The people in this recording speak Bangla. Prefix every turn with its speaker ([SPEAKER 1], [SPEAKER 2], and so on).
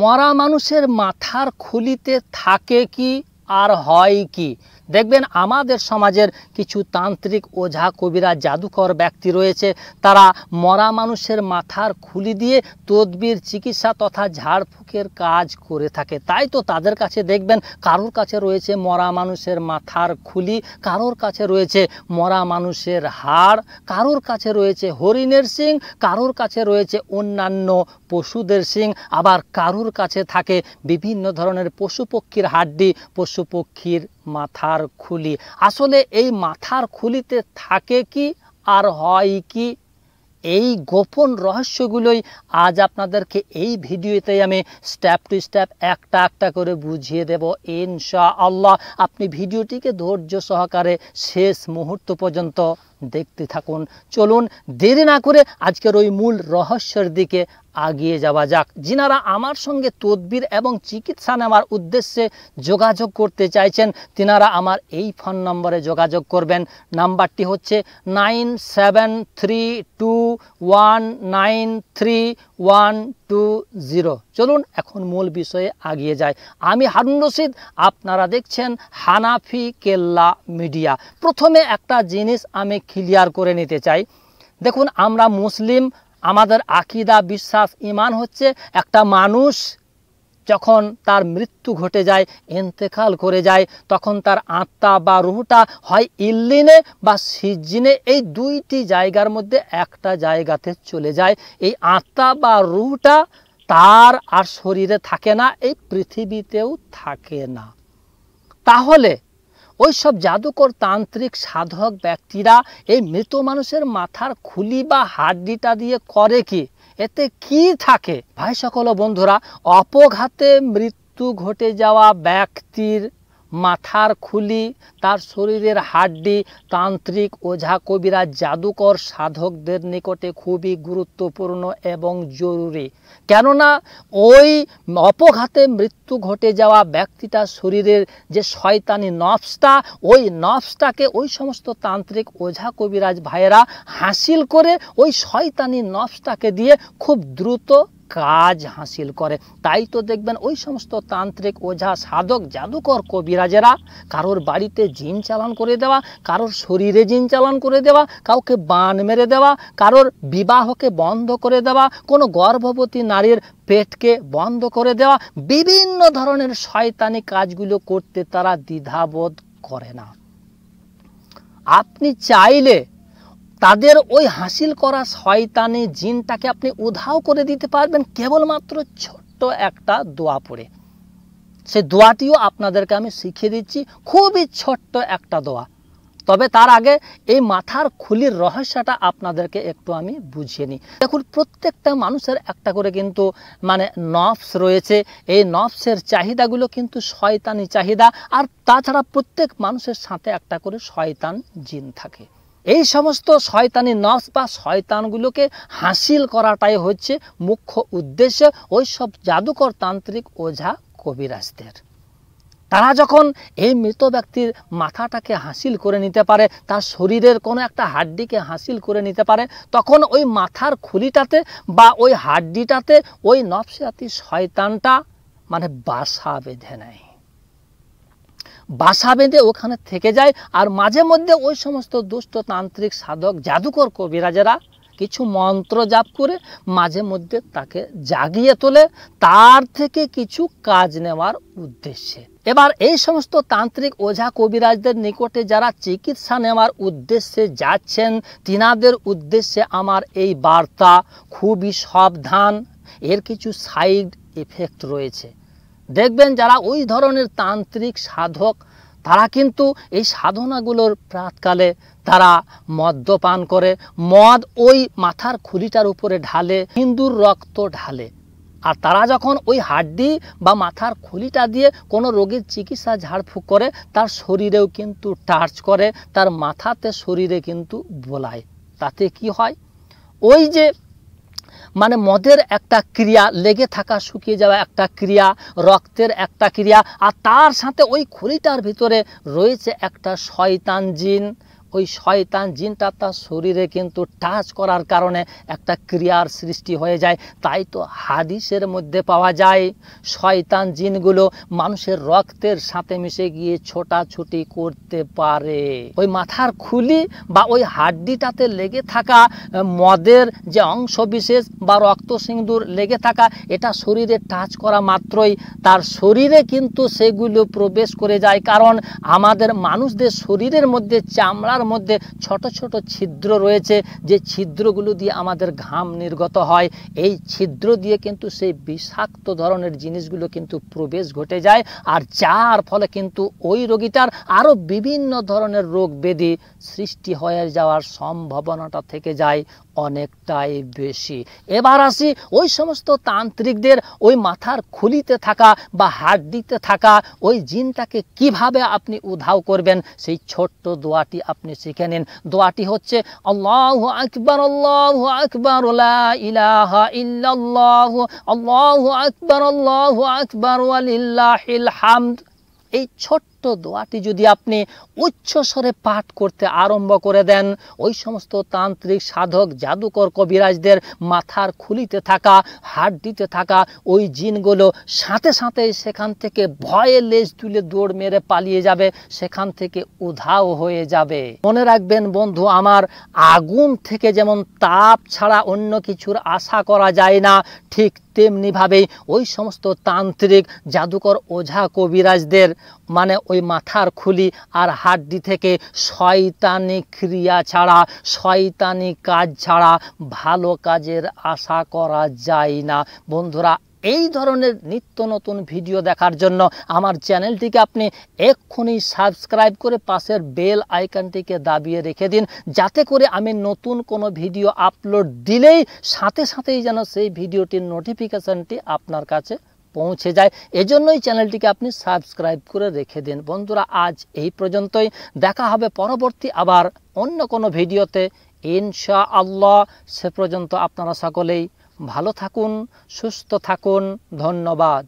[SPEAKER 1] মরা মানুষের মাথার খুলিতে থাকে কি আর হয় কি দেখবেন আমাদের সমাজের কিছু তান্ত্রিক ওঝা কবিরা জাদুকর ব্যক্তি রয়েছে তারা মরা মানুষের মাথার খুলি দিয়ে তদবির চিকিৎসা তথা ঝাড়ফুঁকের কাজ করে থাকে তাই তো তাদের কাছে দেখবেন কারোর কাছে রয়েছে মরা মানুষের মাথার খুলি কারোর কাছে রয়েছে মরা মানুষের হাড় কারোর কাছে রয়েছে হরিণের সিং কারোর কাছে রয়েছে অন্যান্য পশুদের সিং আবার কারোর কাছে থাকে বিভিন্ন ধরনের পশু পক্ষীর হাড্ডি পশু পক্ষীর মাথার খুলি আসলে এই মাথার খুলিতে থাকে কি আর হয় কি এই গোপন রহস্যগুলোই আজ আপনাদেরকে এই ভিডিওতে আমি স্টেপ টু স্টেপ একটা একটা করে বুঝিয়ে দেব ইনশা আল্লাহ আপনি ভিডিওটিকে ধৈর্য সহকারে শেষ মুহূর্ত পর্যন্ত দেখতে থাকুন চলুন দেরি না করে আজকের ওই মূল রহস্যের দিকে আগিয়ে যাওয়া যাক যিনারা আমার সঙ্গে তদবির এবং চিকিৎসা নেওয়ার উদ্দেশ্যে যোগাযোগ করতে চাইছেন তিনারা আমার এই ফোন নম্বরে যোগাযোগ করবেন নাম্বারটি হচ্ছে nine seven three two one nine three one two zero চলুন এখন মূল বিষয়ে আগিয়ে যায় আমি হারুন রশিদ আপনারা দেখছেন হানাফি কেল্লা মিডিয়া প্রথমে একটা জিনিস আমি ক্লিয়ার করে নিতে চাই দেখুন আমরা মুসলিম আমাদের আকিদা বিশ্বাস ইমান হচ্ছে একটা মানুষ যখন তার মৃত্যু ঘটে যায় এন্তেকাল করে যায় তখন তার আত্মা বা রুহটা হয় ইল্লিনে বা সিজিনে এই দুইটি জায়গার মধ্যে একটা জায়গাতে চলে যায় এই আত্মা বা রুহটা তার আর শরীরে থাকে না এই পৃথিবীতেও থাকে না তাহলে ওই সব জাদুকর তান্ত্রিক সাধক ব্যক্তিরা এই মৃত মানুষের মাথার খুলি বা হাড্ডিটা দিয়ে করে কি এতে কি থাকে ভাই সকল বন্ধুরা অপঘাতে মৃত্যু ঘটে যাওয়া ব্যক্তির মাথার খুলি তার শরীরের হাড্ডি তান্ত্রিক ওঝা কবিরা জাদুকর সাধকদের নিকটে খুবই গুরুত্বপূর্ণ এবং জরুরি কেননা ওই অপঘাতে মৃত্যু ঘটে যাওয়া ব্যক্তিটার শরীরের যে শয়তানি নফসটা ওই নফসটাকে ওই সমস্ত তান্ত্রিক ওঝা কবিরাজ ভাইয়েরা হাসিল করে ওই শয়তানি নফসটাকে দিয়ে খুব দ্রুত কাজ হাসিল করে তাই তো দেখবেন ওই সমস্ত তান্ত্রিক ওঝা সাধক জাদুকর কবিরাজেরা কারোর বাড়িতে জিন চালান করে দেওয়া কারোর শরীরে জিন চালান করে দেওয়া কাউকে বান মেরে দেওয়া কারোর বিবাহকে বন্ধ করে দেওয়া কোনো গর্ভবতী নারীর পেটকে বন্ধ করে দেওয়া বিভিন্ন ধরনের শয়তানি কাজগুলো করতে তারা দ্বিধাবোধ করে না আপনি চাইলে তাদের ওই হাসিল করা শয়তানি জিনটাকে আপনি উধাও করে দিতে পারবেন কেবলমাত্র ছোট্ট একটা দোয়া পড়ে সে দোয়াটিও আপনাদেরকে আমি শিখিয়ে দিচ্ছি খুবই ছোট্ট একটা দোয়া তবে তার আগে এই মাথার খুলির রহস্যটা আপনাদেরকে একটু আমি বুঝিয়ে নিই দেখুন প্রত্যেকটা মানুষের একটা করে কিন্তু মানে নফস রয়েছে এই নফসের চাহিদাগুলো কিন্তু শয়তানি চাহিদা আর তাছাড়া প্রত্যেক মানুষের সাথে একটা করে শয়তান জিন থাকে এই সমস্ত শয়তানি নস বা শয়তানগুলোকে হাসিল করাটাই হচ্ছে মুখ্য উদ্দেশ্য ওই সব জাদুকর তান্ত্রিক ওঝা কবিরাজদের তারা যখন এই মৃত ব্যক্তির মাথাটাকে হাসিল করে নিতে পারে তার শরীরের কোনো একটা হাড্ডিকে হাসিল করে নিতে পারে তখন ওই মাথার খুলিটাতে বা ওই হাড্ডিটাতে ওই নফসাতি শয়তানটা মানে বাসা বেঁধে নেয় বাসা বেঁধে ওখানে থেকে যায় আর মাঝে মধ্যে ওই সমস্ত দুষ্ট তান্ত্রিক সাধক জাদুকর কবিরাজেরা কিছু মন্ত্র জাপ করে মাঝে মধ্যে তাকে জাগিয়ে তোলে তার থেকে কিছু কাজ নেওয়ার উদ্দেশ্যে এবার এই সমস্ত তান্ত্রিক ওঝা কবিরাজদের নিকটে যারা চিকিৎসা নেওয়ার উদ্দেশ্যে যাচ্ছেন তিনাদের উদ্দেশ্যে আমার এই বার্তা খুবই সাবধান এর কিছু সাইড এফেক্ট রয়েছে দেখবেন যারা ওই ধরনের তান্ত্রিক সাধক তারা কিন্তু এই সাধনাগুলোর প্রাতকালে তারা মদ্যপান করে মদ ওই মাথার খুলিটার উপরে ঢালে হিন্দুর রক্ত ঢালে আর তারা যখন ওই হাড্ডি বা মাথার খুলিটা দিয়ে কোনো রোগীর চিকিৎসা ঝাড়ফুঁক করে তার শরীরেও কিন্তু টার্চ করে তার মাথাতে শরীরে কিন্তু বোলায় তাতে কি হয় ওই যে মানে মদের একটা ক্রিয়া লেগে থাকা শুকিয়ে যাওয়া একটা ক্রিয়া রক্তের একটা ক্রিয়া আর তার সাথে ওই খুলিটার ভিতরে রয়েছে একটা শয়তান জিন ওই শয়তান জিনটা তার শরীরে কিন্তু টাচ করার কারণে একটা ক্রিয়ার সৃষ্টি হয়ে যায় তাই তো হাদিসের মধ্যে পাওয়া যায় শয়তান জিনগুলো মানুষের রক্তের সাথে মিশে গিয়ে ছোটাছুটি করতে পারে ওই মাথার খুলি বা ওই হাড্ডিটাতে লেগে থাকা মদের যে অংশ বিশেষ বা রক্ত সিঁদুর লেগে থাকা এটা শরীরে টাচ করা মাত্রই তার শরীরে কিন্তু সেগুলো প্রবেশ করে যায় কারণ আমাদের মানুষদের শরীরের মধ্যে চামড়ার তার মধ্যে ছোট ছোট ছিদ্র রয়েছে যে ছিদ্রগুলো দিয়ে আমাদের ঘাম নির্গত হয় এই ছিদ্র দিয়ে কিন্তু সেই বিষাক্ত ধরনের জিনিসগুলো কিন্তু প্রবেশ ঘটে যায় আর যার ফলে কিন্তু ওই রোগীটার আরও বিভিন্ন ধরনের রোগ ব্যাধি সৃষ্টি হয়ে যাওয়ার সম্ভাবনাটা থেকে যায় অনেকটাই বেশি এবার আসি ওই সমস্ত তান্ত্রিকদের ওই মাথার খুলিতে থাকা বা দিতে থাকা ওই জিনটাকে কিভাবে আপনি উধাও করবেন সেই ছোট্ট দোয়াটি আপনি শিখে নিন দোয়াটি হচ্ছে আল্লাহ আকবর আল্লাহ আকবর ইলাহা ইল্লাল্লাহু আল্লাহ আকবর আল্লাহ আকবর আলিল্লাহিল হামদ এই ছোট্ট ছোট্ট দোয়াটি যদি আপনি স্বরে পাঠ করতে আরম্ভ করে দেন ওই সমস্ত তান্ত্রিক সাধক জাদুকর কবিরাজদের মাথার খুলিতে থাকা হাড্ডিতে থাকা ওই জিনগুলো সাথে সাথে সেখান থেকে ভয়ে লেজ তুলে দৌড় মেরে পালিয়ে যাবে সেখান থেকে উধাও হয়ে যাবে মনে রাখবেন বন্ধু আমার আগুন থেকে যেমন তাপ ছাড়া অন্য কিছুর আশা করা যায় না ঠিক তেমনিভাবেই ওই সমস্ত তান্ত্রিক জাদুকর ওঝা কবিরাজদের মানে ওই মাথার খুলি আর হাড্ডি থেকে শয়তানি ক্রিয়া ছাড়া শয়তানি কাজ ছাড়া ভালো কাজের আশা করা যায় না বন্ধুরা এই ধরনের নিত্য নতুন ভিডিও দেখার জন্য আমার চ্যানেলটিকে আপনি এক্ষুনি সাবস্ক্রাইব করে পাশের বেল আইকনটিকে দাবিয়ে রেখে দিন যাতে করে আমি নতুন কোনো ভিডিও আপলোড দিলেই সাথে সাথেই যেন সেই ভিডিওটির নোটিফিকেশানটি আপনার কাছে পৌঁছে যায় এজন্যই চ্যানেলটিকে আপনি সাবস্ক্রাইব করে রেখে দিন বন্ধুরা আজ এই পর্যন্তই দেখা হবে পরবর্তী আবার অন্য কোনো ভিডিওতে ইনশা আল্লাহ সে পর্যন্ত আপনারা সকলেই ভালো থাকুন সুস্থ থাকুন ধন্যবাদ